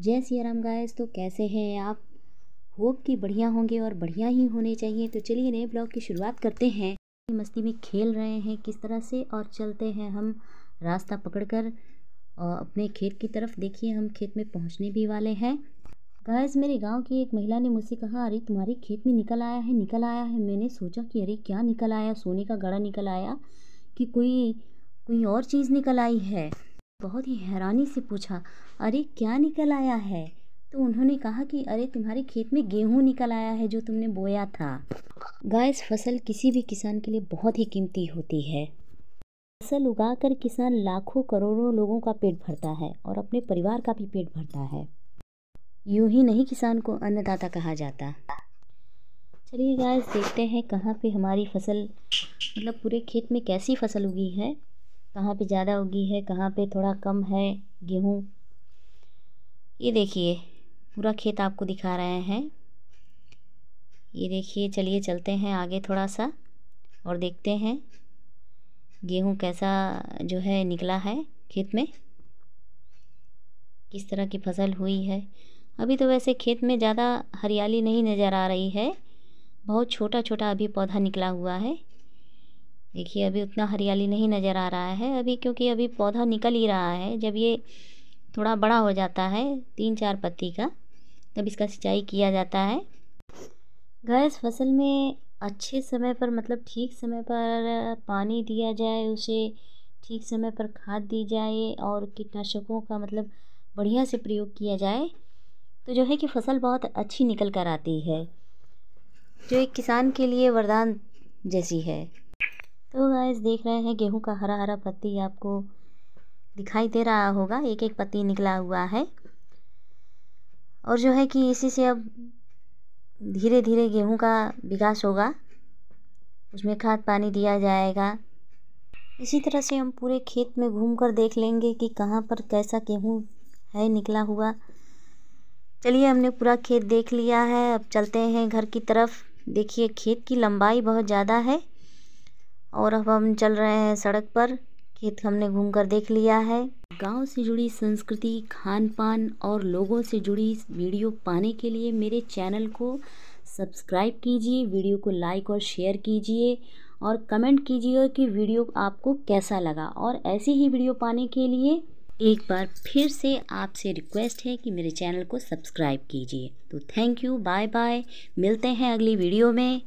जय सिया राम तो कैसे हैं आप होप कि बढ़िया होंगे और बढ़िया ही होने चाहिए तो चलिए नए ब्लॉग की शुरुआत करते हैं मस्ती में खेल रहे हैं किस तरह से और चलते हैं हम रास्ता पकड़कर और अपने खेत की तरफ देखिए हम खेत में पहुंचने भी वाले हैं गायस मेरे गांव की एक महिला ने मुझसे कहा अरे तुम्हारे खेत में निकल आया है निकल आया है मैंने सोचा कि अरे क्या निकल आया सोने का गड़ा निकल आया कि कोई कोई और चीज़ निकल आई है बहुत ही हैरानी से पूछा अरे क्या निकल आया है तो उन्होंने कहा कि अरे तुम्हारे खेत में गेहूँ निकल आया है जो तुमने बोया था गायस फसल किसी भी किसान के लिए बहुत ही कीमती होती है फसल उगाकर किसान लाखों करोड़ों लोगों का पेट भरता है और अपने परिवार का भी पेट भरता है यूं ही नहीं किसान को अन्नदाता कहा जाता चलिए गायस देखते हैं कहाँ पे हमारी फसल मतलब पूरे खेत में कैसी फसल उगी है कहाँ पे ज़्यादा उगी है कहाँ पे थोड़ा कम है गेहूँ ये देखिए पूरा खेत आपको दिखा रहे हैं ये देखिए चलिए चलते हैं आगे थोड़ा सा और देखते हैं गेहूँ कैसा जो है निकला है खेत में किस तरह की फसल हुई है अभी तो वैसे खेत में ज़्यादा हरियाली नहीं नज़र आ रही है बहुत छोटा छोटा अभी पौधा निकला हुआ है देखिए अभी उतना हरियाली नहीं नज़र आ रहा है अभी क्योंकि अभी पौधा निकल ही रहा है जब ये थोड़ा बड़ा हो जाता है तीन चार पत्ती का तब इसका सिंचाई किया जाता है गैस फसल में अच्छे समय पर मतलब ठीक समय पर पानी दिया जाए उसे ठीक समय पर खाद दी जाए और कीटनाशकों का मतलब बढ़िया से प्रयोग किया जाए तो जो है कि फसल बहुत अच्छी निकल कर आती है जो एक किसान के लिए वरदान जैसी है तो गाइस देख रहे हैं गेहूं का हरा हरा पत्ती आपको दिखाई दे रहा होगा एक एक पत्ती निकला हुआ है और जो है कि इसी से अब धीरे धीरे गेहूं का विकास होगा उसमें खाद पानी दिया जाएगा इसी तरह से हम पूरे खेत में घूम कर देख लेंगे कि कहाँ पर कैसा गेहूँ है निकला हुआ चलिए हमने पूरा खेत देख लिया है अब चलते हैं घर की तरफ देखिए खेत की लंबाई बहुत ज़्यादा है और अब हम चल रहे हैं सड़क पर खेत हमने घूमकर देख लिया है गांव से जुड़ी संस्कृति खान पान और लोगों से जुड़ी वीडियो पाने के लिए मेरे चैनल को सब्सक्राइब कीजिए वीडियो को लाइक और शेयर कीजिए और कमेंट कीजिए कि वीडियो आपको कैसा लगा और ऐसी ही वीडियो पाने के लिए एक बार फिर से आपसे रिक्वेस्ट है कि मेरे चैनल को सब्सक्राइब कीजिए तो थैंक यू बाय बाय मिलते हैं अगली वीडियो में